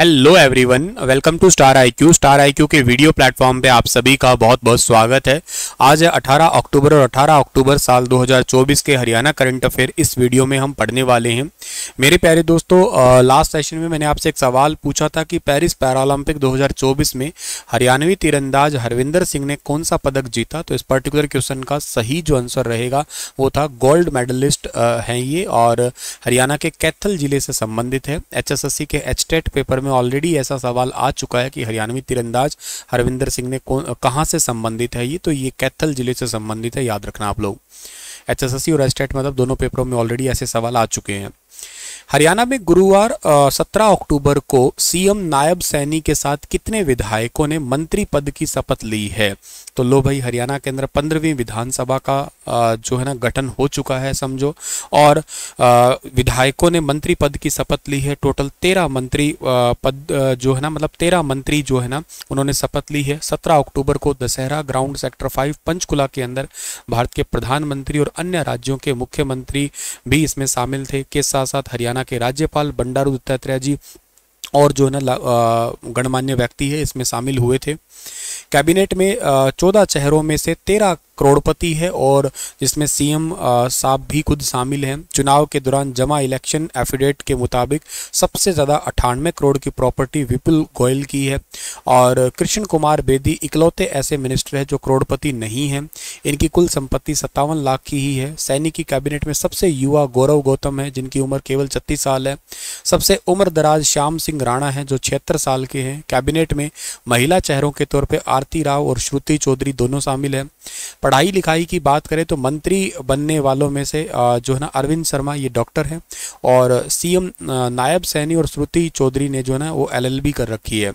hello everyone welcome to Star I Q Star I Q के video platform पे आप सभी का बहुत बहुत स्वागत है आज 18 अक्टूबर और 18 अक्टूबर साल 2024 के हरियाणा करंट अफेयर इस वीडियो में हम पढ़ने वाले हैं मेरे प्यारे दोस्तों लास्ट सेशन में मैंने आपसे एक सवाल पूछा था कि पेरिस पैरालंपिक दो में हरियाणवी तीरंदाज हरविंदर सिंह ने कौन सा पदक जीता तो इस पर्टिकुलर क्वेश्चन का सही जो आंसर रहेगा वो था गोल्ड मेडलिस्ट हैं ये और हरियाणा के कैथल जिले से संबंधित है एच के एच पेपर में ऑलरेडी ऐसा सवाल आ चुका है कि हरियाणवी तीरंदाज हरविंदर सिंह ने कहाँ से संबंधित है ये तो ये कैथल जिले से संबंधित है याद रखना आप लोग एच और एस्टेट मतलब दोनों पेपरों में ऑलरेडी ऐसे सवाल आ चुके हैं हरियाणा में गुरुवार 17 अक्टूबर को सीएम नायब सैनी के साथ कितने विधायकों ने मंत्री पद की शपथ ली है तो लो भाई हरियाणा के अंदर पंद्रहवीं विधानसभा का जो है ना गठन हो चुका है समझो और विधायकों ने मंत्री पद की शपथ ली है टोटल तेरह मंत्री पद जो है ना मतलब तेरह मंत्री जो है ना उन्होंने शपथ ली है सत्रह अक्टूबर को Dussehra ground sector five Panchkula के अंदर भारत के प्रधानमंत्री और अन्य राज्यों के मुख्यमंत्री भी इसमें शामिल थे के साथ साथ हरियाणा के राज्यपाल बंडारू दत्तात्रेय जी और जो है ना गणमान्य व्यक्ति है इसमें शामिल हुए थे कैबिनेट में चौदह चेहरों में से तेरह करोड़पति है और जिसमें सीएम साहब भी खुद शामिल हैं चुनाव के दौरान जमा इलेक्शन एफिडेट के मुताबिक सबसे ज़्यादा अठानवे करोड़ की प्रॉपर्टी विपुल गोयल की है और कृष्ण कुमार बेदी इकलौते ऐसे मिनिस्टर हैं जो करोड़पति नहीं हैं इनकी कुल संपत्ति सत्तावन लाख की ही है सैनिक की कैबिनेट में सबसे युवा गौरव गौतम है जिनकी उम्र केवल छत्तीस साल है सबसे उम्र दराज श्याम सिंह राणा हैं जो छिहत्तर साल के हैं कैबिनेट में महिला चेहरों के तौर पर आरती राव और श्रुति चौधरी दोनों शामिल हैं पढ़ाई लिखाई की बात करें तो मंत्री बनने वालों में से जो है ना अरविंद शर्मा ये डॉक्टर हैं और सीएम नायब सैनी और श्रुति चौधरी ने जो है ना वो एलएलबी कर रखी है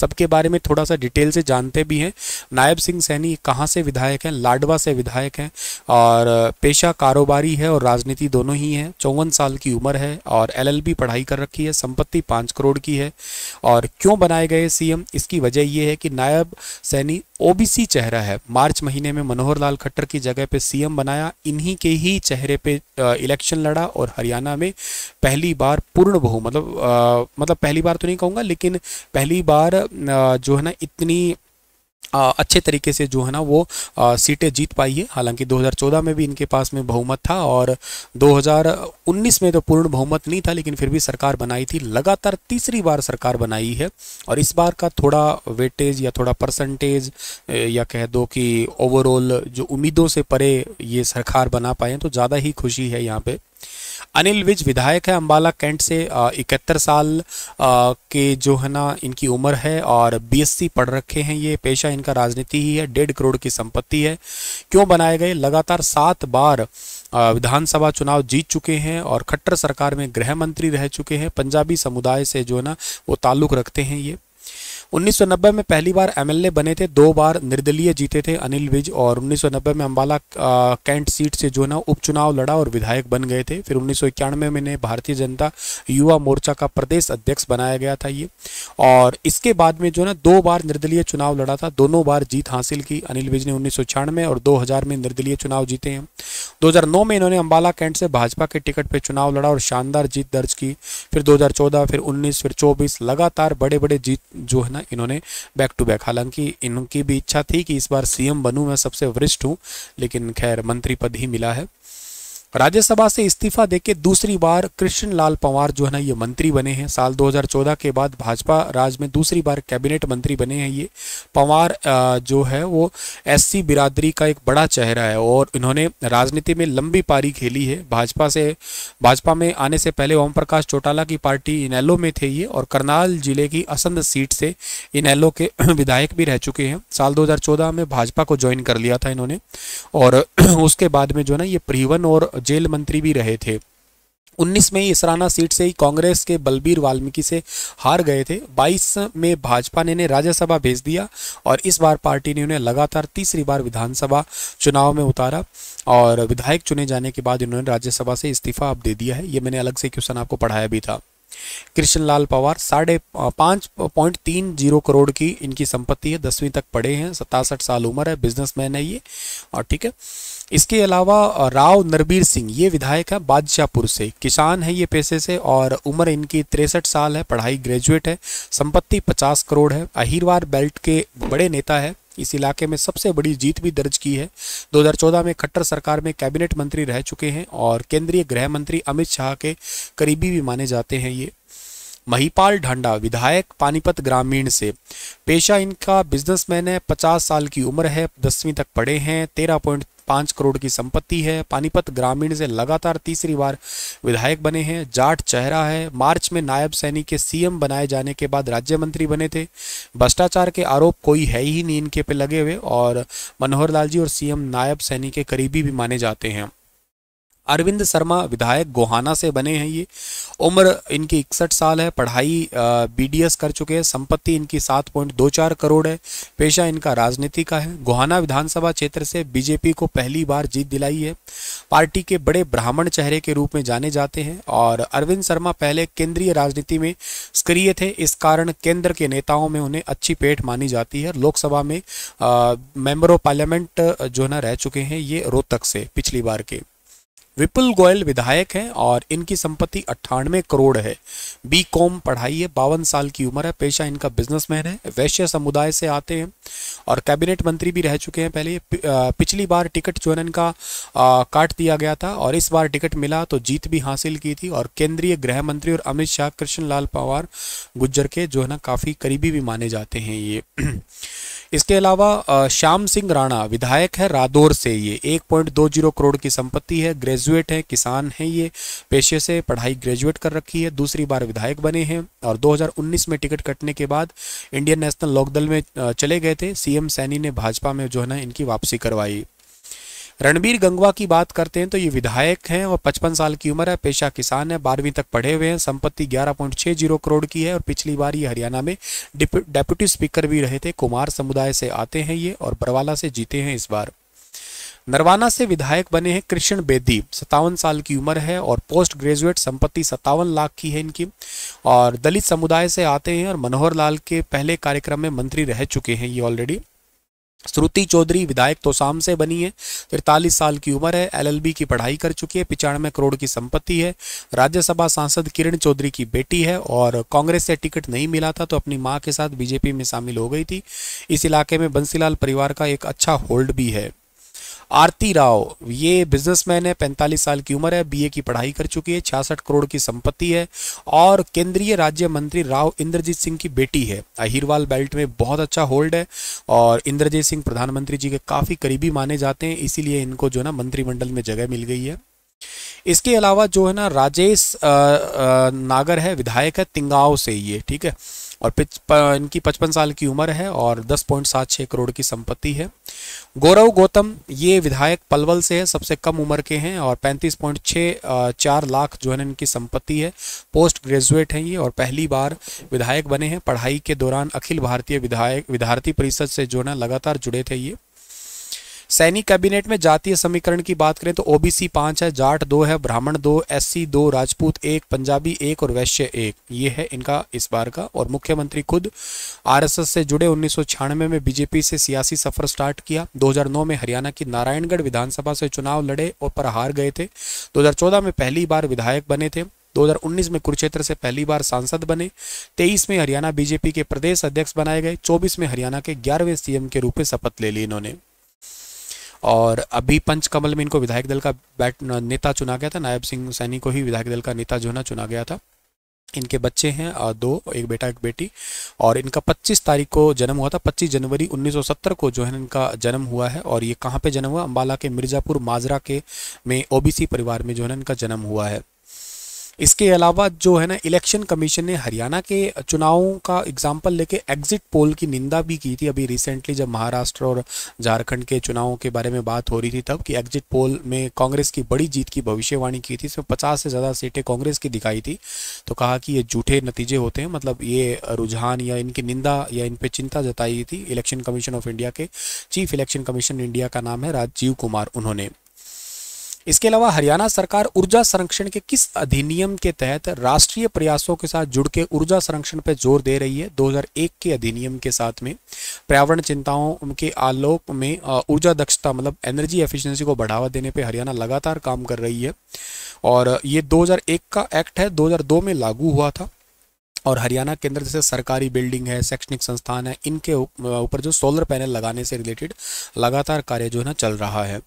सबके बारे में थोड़ा सा डिटेल से जानते भी हैं नायब सिंह सैनी कहाँ से विधायक हैं लाडवा से विधायक हैं और पेशा कारोबारी है और राजनीति दोनों ही हैं चौवन साल की उम्र है और एलएलबी पढ़ाई कर रखी है संपत्ति पाँच करोड़ की है और क्यों बनाए गए सीएम इसकी वजह यह है कि नायब सैनी ओबीसी चेहरा है मार्च महीने में मनोहर लाल खट्टर की जगह पर सी बनाया इन्हीं के ही चेहरे पर इलेक्शन लड़ा और हरियाणा में पहली बार पूर्ण बहु मतलब आ, मतलब पहली बार तो नहीं कहूँगा लेकिन पहली बार जो है ना इतनी अच्छे तरीके से जो है ना वो सीटें जीत पाई है हालांकि 2014 में भी इनके पास में बहुमत था और 2019 में तो पूर्ण बहुमत नहीं था लेकिन फिर भी सरकार बनाई थी लगातार तीसरी बार सरकार बनाई है और इस बार का थोड़ा वेटेज या थोड़ा परसेंटेज या कह दो कि ओवरऑल जो उम्मीदों से परे ये सरकार बना पाए तो ज़्यादा ही खुशी है यहाँ पर अनिल विज विधायक है अम्बाला कैंट से इकहत्तर साल के जो है ना इनकी उम्र है और बीएससी पढ़ रखे हैं ये पेशा इनका राजनीति ही है डेढ़ करोड़ की संपत्ति है क्यों बनाए गए लगातार सात बार विधानसभा चुनाव जीत चुके हैं और खट्टर सरकार में गृह मंत्री रह चुके हैं पंजाबी समुदाय से जो है ना वो ताल्लुक रखते हैं ये 1990 में पहली बार एमएलए बने थे दो बार निर्दलीय जीते थे अनिल विज और 1990 में अम्बाला कैंट सीट से जो है ना उपचुनाव लड़ा और विधायक बन गए थे फिर उन्नीस में इन्हें भारतीय जनता युवा मोर्चा का प्रदेश अध्यक्ष बनाया गया था ये और इसके बाद में जो है ना दो बार निर्दलीय चुनाव लड़ा था दोनों बार जीत हासिल की अनिल विज ने उन्नीस और दो में निर्दलीय चुनाव जीते हैं 2009 में इन्होंने अम्बाला कैंट से भाजपा के टिकट पर चुनाव लड़ा और शानदार जीत दर्ज की फिर 2014 फिर 19 फिर 24 लगातार बड़े बड़े जीत जो है ना इन्होंने बैक टू बैक हालांकि इनकी भी इच्छा थी कि इस बार सीएम बनूं मैं सबसे वरिष्ठ हूँ लेकिन खैर मंत्री पद ही मिला है राज्यसभा से इस्तीफा देके दूसरी बार कृष्ण लाल पंवार जो है ना ये मंत्री बने हैं साल 2014 के बाद भाजपा राज में दूसरी बार कैबिनेट मंत्री बने हैं ये पंवार जो है वो एससी बिरादरी का एक बड़ा चेहरा है और इन्होंने राजनीति में लंबी पारी खेली है भाजपा से भाजपा में आने से पहले ओम प्रकाश चौटाला की पार्टी इनैलो में थे ये और करनाल जिले की असंध सीट से इनैलो के विधायक भी रह चुके हैं साल दो में भाजपा को ज्वाइन कर लिया था इन्होंने और उसके बाद में जो है ना ये परिवहन और जेल मंत्री भी रहे थे 19 में ही इसराना सीट से ही कांग्रेस के बलबीर वाल्मीकि से हार गए थे 22 में भाजपा ने इन्हें राज्यसभा भेज दिया और इस बार पार्टी ने उन्हें लगातार तीसरी बार विधानसभा चुनाव में उतारा और विधायक चुने जाने के बाद इन्होंने राज्यसभा से इस्तीफा अब दे दिया है ये मैंने अलग से क्वेश्चन आपको पढ़ाया भी था कृष्ण लाल पवार साढ़े पाँच पॉइंट तीन जीरो करोड़ की इनकी संपत्ति है दसवीं तक पढ़े हैं सतासठ साल उम्र है बिजनेसमैन है ये और ठीक है इसके अलावा राव नरबीर सिंह ये विधायक हैं बादशाहपुर से किसान है ये पैसे से और उम्र इनकी तिरसठ साल है पढ़ाई ग्रेजुएट है संपत्ति पचास करोड़ है अहिरवार बेल्ट के बड़े नेता है इस इलाके में सबसे बड़ी जीत भी दर्ज की है 2014 में खट्टर सरकार में कैबिनेट मंत्री रह चुके हैं और केंद्रीय गृह मंत्री अमित शाह के करीबी भी माने जाते हैं ये महिपाल ढांडा विधायक पानीपत ग्रामीण से पेशा इनका बिजनेसमैन है पचास साल की उम्र है दसवीं तक पढ़े हैं तेरह पॉइंट पाँच करोड़ की संपत्ति है पानीपत ग्रामीण से लगातार तीसरी बार विधायक बने हैं जाट चेहरा है मार्च में नायब सैनी के सीएम बनाए जाने के बाद राज्य मंत्री बने थे भ्रष्टाचार के आरोप कोई है ही नहीं इनके पे लगे हुए और मनोहर लाल जी और सीएम नायब सैनी के करीबी भी माने जाते हैं अरविंद शर्मा विधायक गोहाना से बने हैं ये उम्र इनकी इकसठ साल है पढ़ाई बीडीएस कर चुके हैं संपत्ति इनकी सात पॉइंट दो चार करोड़ है पेशा इनका राजनीति का है गोहाना विधानसभा क्षेत्र से बीजेपी को पहली बार जीत दिलाई है पार्टी के बड़े ब्राह्मण चेहरे के रूप में जाने जाते हैं और अरविंद शर्मा पहले केंद्रीय राजनीति में सक्रिय थे इस कारण केंद्र के नेताओं में उन्हें अच्छी पेट मानी जाती है लोकसभा में मेंबर ऑफ पार्लियामेंट जो ना रह चुके हैं ये रोहतक से पिछली बार के विपुल गोयल विधायक हैं और इनकी संपत्ति अट्ठानवे करोड़ है बी कॉम पढ़ाई है बावन साल की उम्र है पेशा इनका बिजनेसमैन है वैश्य समुदाय से आते हैं और कैबिनेट मंत्री भी रह चुके हैं पहले पिछली बार टिकट जो है इनका आ, काट दिया गया था और इस बार टिकट मिला तो जीत भी हासिल की थी और केंद्रीय गृह मंत्री और अमित शाह कृष्ण लाल पवार गुज्जर के जो है ना काफ़ी करीबी भी माने जाते हैं ये इसके अलावा श्याम सिंह राणा विधायक है रादौर से ये 1.20 करोड़ की संपत्ति है ग्रेजुएट है किसान है ये पेशे से पढ़ाई ग्रेजुएट कर रखी है दूसरी बार विधायक बने हैं और 2019 में टिकट कटने के बाद इंडियन नेशनल लोकदल में चले गए थे सीएम सैनी ने भाजपा में जो है ना इनकी वापसी करवाई रणबीर गंगवा की बात करते हैं तो ये विधायक हैं और 55 साल की उम्र है पेशा किसान है बारहवीं तक पढ़े हुए हैं संपत्ति 11.60 करोड़ की है और पिछली बार ये हरियाणा में डेप्यूटी स्पीकर भी रहे थे कुमार समुदाय से आते हैं ये और बरवाला से जीते हैं इस बार नरवाना से विधायक बने हैं कृष्ण बेदी सत्तावन साल की उम्र है और पोस्ट ग्रेजुएट संपत्ति सत्तावन लाख की है इनकी और दलित समुदाय से आते हैं और मनोहर लाल के पहले कार्यक्रम में मंत्री रह चुके हैं ये ऑलरेडी श्रुति चौधरी विधायक तोसाम से बनी है तिरतालीस साल की उम्र है एलएलबी की पढ़ाई कर चुकी है पिचानवे करोड़ की संपत्ति है राज्यसभा सांसद किरण चौधरी की बेटी है और कांग्रेस से टिकट नहीं मिला था तो अपनी मां के साथ बीजेपी में शामिल हो गई थी इस इलाके में बंसीलाल परिवार का एक अच्छा होल्ड भी है आरती राव ये बिजनेसमैन है 45 साल की उम्र है बीए की पढ़ाई कर चुकी है छियासठ करोड़ की संपत्ति है और केंद्रीय राज्य मंत्री राव इंद्रजीत सिंह की बेटी है अहिरवाल बेल्ट में बहुत अच्छा होल्ड है और इंद्रजीत सिंह प्रधानमंत्री जी के काफ़ी करीबी माने जाते हैं इसीलिए इनको जो ना मंत्रिमंडल में जगह मिल गई है इसके अलावा जो है ना राजेश नागर है विधायक है तिंगाव से ये ठीक है और पिच इनकी पचपन साल की उम्र है और दस पॉइंट सात छः करोड़ की संपत्ति है गौरव गौतम ये विधायक पलवल से है सबसे कम उम्र के हैं और पैंतीस पॉइंट छः चार लाख जो है ना इनकी संपत्ति है पोस्ट ग्रेजुएट हैं ये और पहली बार विधायक बने हैं पढ़ाई के दौरान अखिल भारतीय विधायक विद्यार्थी परिषद से जो है लगातार जुड़े थे ये सैनिक कैबिनेट में जातीय समीकरण की बात करें तो ओबीसी पांच है जाट दो है ब्राह्मण दो एससी दो राजपूत एक पंजाबी एक और वैश्य एक ये है इनका इस बार का और मुख्यमंत्री खुद आरएसएस से जुड़े उन्नीस में बीजेपी से सियासी सफर स्टार्ट किया 2009 में हरियाणा की नारायणगढ़ विधानसभा से चुनाव लड़े और पर हार गए थे दो में पहली बार विधायक बने थे 2019 में कुरुक्षेत्र से पहली बार सांसद बने 23 में हरियाणा बीजेपी के प्रदेश अध्यक्ष बनाए गए 24 में हरियाणा के ग्यारहवें सीएम के रूप में शपथ ले ली इन्होंने और अभी पंचकमल में इनको विधायक दल का बैठ नेता चुना गया था नायब सिंह सैनी को ही विधायक दल का नेता जो है ना चुना गया था इनके बच्चे हैं दो एक बेटा एक बेटी और इनका 25 तारीख को जन्म हुआ था 25 जनवरी 1970 को जो है इनका जन्म हुआ है और ये कहाँ पे जन्म हुआ अम्बाला के मिर्ज़ापुर माजरा के में ओबीसी परिवार में जो है इनका जन्म हुआ है इसके अलावा जो है ना इलेक्शन कमीशन ने हरियाणा के चुनावों का एग्जाम्पल लेके एग्जिट पोल की निंदा भी की थी अभी रिसेंटली जब महाराष्ट्र और झारखंड के चुनावों के बारे में बात हो रही थी तब कि एग्जिट पोल में कांग्रेस की बड़ी जीत की भविष्यवाणी की थी इसमें पचास से ज़्यादा सीटें कांग्रेस की दिखाई थी तो कहा कि ये झूठे नतीजे होते हैं मतलब ये रुझान या इनकी निंदा या इन पर चिंता जताई थी इलेक्शन कमीशन ऑफ इंडिया के चीफ इलेक्शन कमीशन इंडिया का नाम है राजीव कुमार उन्होंने इसके अलावा हरियाणा सरकार ऊर्जा संरक्षण के किस अधिनियम के तहत राष्ट्रीय प्रयासों के साथ जुड़ के ऊर्जा संरक्षण पर जोर दे रही है 2001 के अधिनियम के साथ में पर्यावरण चिंताओं उनके आलोक में ऊर्जा दक्षता मतलब एनर्जी एफिशिएंसी को बढ़ावा देने पर हरियाणा लगातार काम कर रही है और ये 2001 का एक्ट है 2002 में लागू हुआ था और हरियाणा के अंदर जैसे सरकारी बिल्डिंग है शैक्षणिक संस्थान है इनके ऊपर जो सोलर पैनल लगाने से रिलेटेड लगातार कार्य जो है ना चल रहा है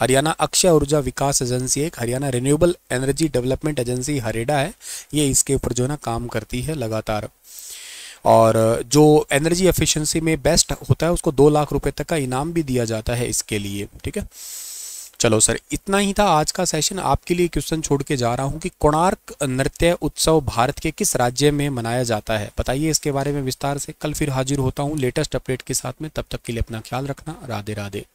हरियाणा अक्षय ऊर्जा विकास एजेंसी एक Haryana renewable energy development agency HAREDA है ये इसके ऊपर जो है ना काम करती है लगातार और जो एनर्जी एफिशिएंसी में बेस्ट होता है उसको दो लाख रुपए तक का इनाम भी दिया जाता है इसके लिए ठीक है चलो सर इतना ही था आज का सेशन आपके लिए क्वेश्चन छोड़ के जा रहा हूँ कि कोणार्क नृत्य उत्सव भारत के किस राज्य में मनाया जाता है बताइए इसके बारे में विस्तार से कल फिर हाजिर होता हूँ लेटेस्ट अपडेट के साथ में तब तक के लिए अपना ख्याल रखना राधे राधे